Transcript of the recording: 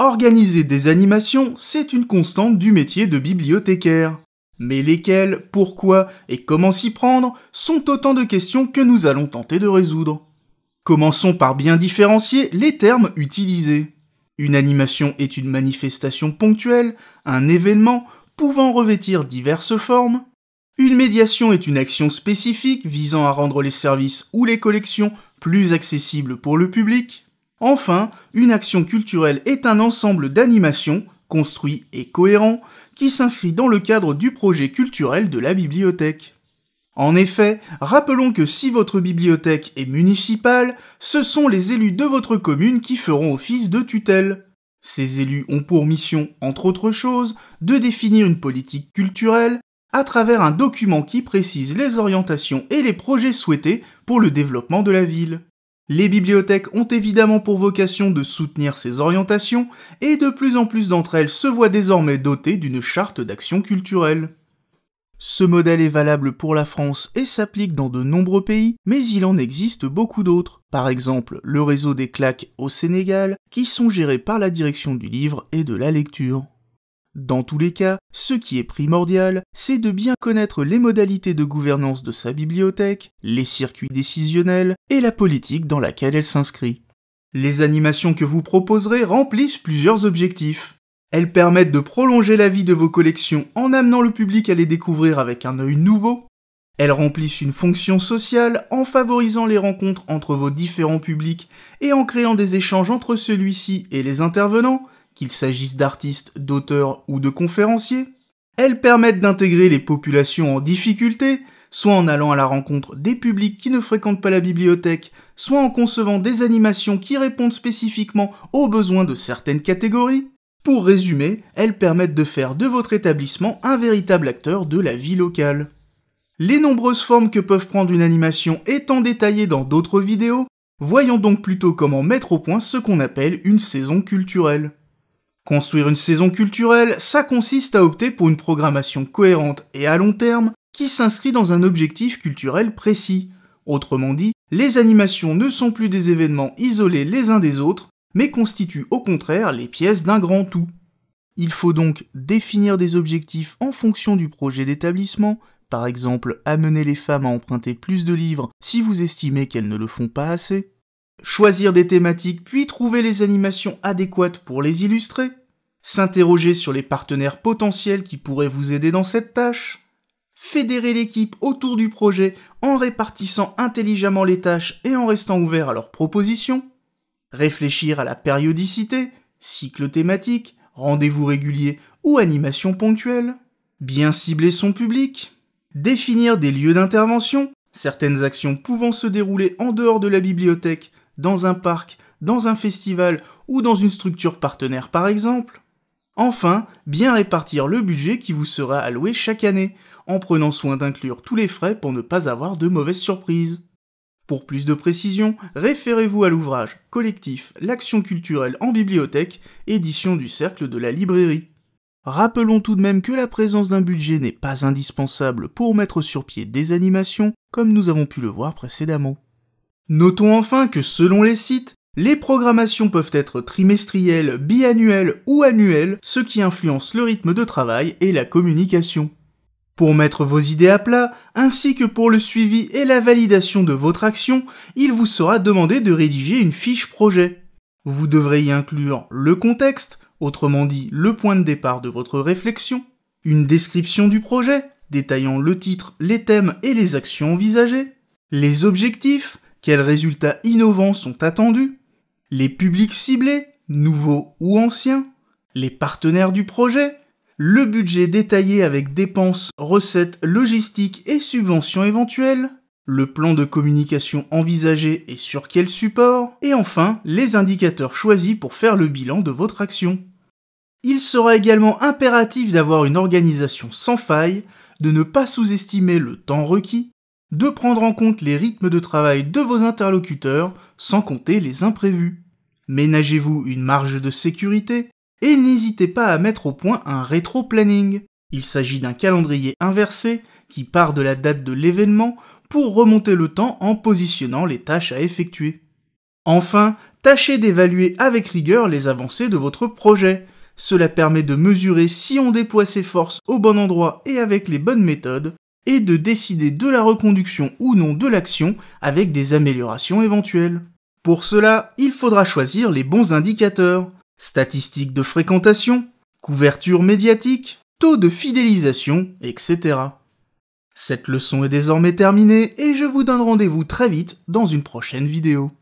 Organiser des animations, c'est une constante du métier de bibliothécaire. Mais lesquelles, pourquoi et comment s'y prendre sont autant de questions que nous allons tenter de résoudre. Commençons par bien différencier les termes utilisés. Une animation est une manifestation ponctuelle, un événement pouvant revêtir diverses formes. Une médiation est une action spécifique visant à rendre les services ou les collections plus accessibles pour le public. Enfin, une action culturelle est un ensemble d'animations, construits et cohérents, qui s'inscrit dans le cadre du projet culturel de la bibliothèque. En effet, rappelons que si votre bibliothèque est municipale, ce sont les élus de votre commune qui feront office de tutelle. Ces élus ont pour mission, entre autres choses, de définir une politique culturelle à travers un document qui précise les orientations et les projets souhaités pour le développement de la ville. Les bibliothèques ont évidemment pour vocation de soutenir ces orientations, et de plus en plus d'entre elles se voient désormais dotées d'une charte d'action culturelle. Ce modèle est valable pour la France et s'applique dans de nombreux pays, mais il en existe beaucoup d'autres. Par exemple, le réseau des claques au Sénégal, qui sont gérés par la direction du livre et de la lecture. Dans tous les cas, ce qui est primordial, c'est de bien connaître les modalités de gouvernance de sa bibliothèque, les circuits décisionnels et la politique dans laquelle elle s'inscrit. Les animations que vous proposerez remplissent plusieurs objectifs. Elles permettent de prolonger la vie de vos collections en amenant le public à les découvrir avec un œil nouveau. Elles remplissent une fonction sociale en favorisant les rencontres entre vos différents publics et en créant des échanges entre celui-ci et les intervenants, qu'il s'agisse d'artistes, d'auteurs ou de conférenciers. Elles permettent d'intégrer les populations en difficulté, soit en allant à la rencontre des publics qui ne fréquentent pas la bibliothèque, soit en concevant des animations qui répondent spécifiquement aux besoins de certaines catégories. Pour résumer, elles permettent de faire de votre établissement un véritable acteur de la vie locale. Les nombreuses formes que peuvent prendre une animation étant détaillées dans d'autres vidéos, voyons donc plutôt comment mettre au point ce qu'on appelle une saison culturelle. Construire une saison culturelle, ça consiste à opter pour une programmation cohérente et à long terme qui s'inscrit dans un objectif culturel précis. Autrement dit, les animations ne sont plus des événements isolés les uns des autres, mais constituent au contraire les pièces d'un grand tout. Il faut donc définir des objectifs en fonction du projet d'établissement, par exemple amener les femmes à emprunter plus de livres si vous estimez qu'elles ne le font pas assez, choisir des thématiques puis trouver les animations adéquates pour les illustrer, s'interroger sur les partenaires potentiels qui pourraient vous aider dans cette tâche, fédérer l'équipe autour du projet en répartissant intelligemment les tâches et en restant ouvert à leurs propositions, réfléchir à la périodicité, cycle thématique, rendez-vous régulier ou animation ponctuelle, bien cibler son public, définir des lieux d'intervention, certaines actions pouvant se dérouler en dehors de la bibliothèque dans un parc, dans un festival ou dans une structure partenaire par exemple. Enfin, bien répartir le budget qui vous sera alloué chaque année, en prenant soin d'inclure tous les frais pour ne pas avoir de mauvaises surprises. Pour plus de précision, référez-vous à l'ouvrage collectif L'action culturelle en bibliothèque, édition du Cercle de la Librairie. Rappelons tout de même que la présence d'un budget n'est pas indispensable pour mettre sur pied des animations, comme nous avons pu le voir précédemment. Notons enfin que selon les sites, les programmations peuvent être trimestrielles, biannuelles ou annuelles, ce qui influence le rythme de travail et la communication. Pour mettre vos idées à plat, ainsi que pour le suivi et la validation de votre action, il vous sera demandé de rédiger une fiche projet. Vous devrez y inclure le contexte, autrement dit le point de départ de votre réflexion, une description du projet, détaillant le titre, les thèmes et les actions envisagées, les objectifs, quels résultats innovants sont attendus Les publics ciblés, nouveaux ou anciens Les partenaires du projet Le budget détaillé avec dépenses, recettes, logistiques et subventions éventuelles le plan de communication envisagé et sur quel support, et enfin les indicateurs choisis pour faire le bilan de votre action. Il sera également impératif d'avoir une organisation sans faille, de ne pas sous-estimer le temps requis, de prendre en compte les rythmes de travail de vos interlocuteurs, sans compter les imprévus. Ménagez-vous une marge de sécurité et n'hésitez pas à mettre au point un rétro-planning. Il s'agit d'un calendrier inversé qui part de la date de l'événement pour remonter le temps en positionnant les tâches à effectuer. Enfin, tâchez d'évaluer avec rigueur les avancées de votre projet. Cela permet de mesurer si on déploie ses forces au bon endroit et avec les bonnes méthodes, et de décider de la reconduction ou non de l'action avec des améliorations éventuelles. Pour cela, il faudra choisir les bons indicateurs. Statistiques de fréquentation, couverture médiatique, taux de fidélisation, etc. Cette leçon est désormais terminée et je vous donne rendez-vous très vite dans une prochaine vidéo.